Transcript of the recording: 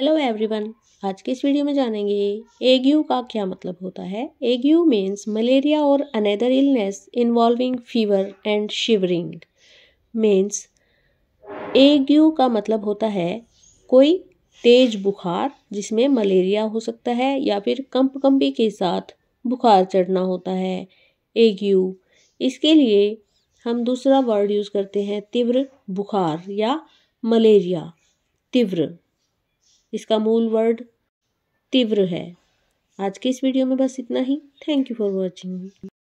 hello everyone आज के इस वीडियो में जानेंगे एग्यू का क्या मतलब होता है एग्यू मीन्स मलेरिया और another illness involving fever and shivering means ague का मतलब होता है कोई तेज बुखार जिसमें मलेरिया हो सकता है या फिर कंपकंपी के साथ बुखार चढ़ना होता है एग्यू इसके लिए हम दूसरा वर्ड यूज़ करते हैं तीव्र बुखार या मलेरिया तीव्र इसका मूल वर्ड तीव्र है आज के इस वीडियो में बस इतना ही थैंक यू फॉर वॉचिंग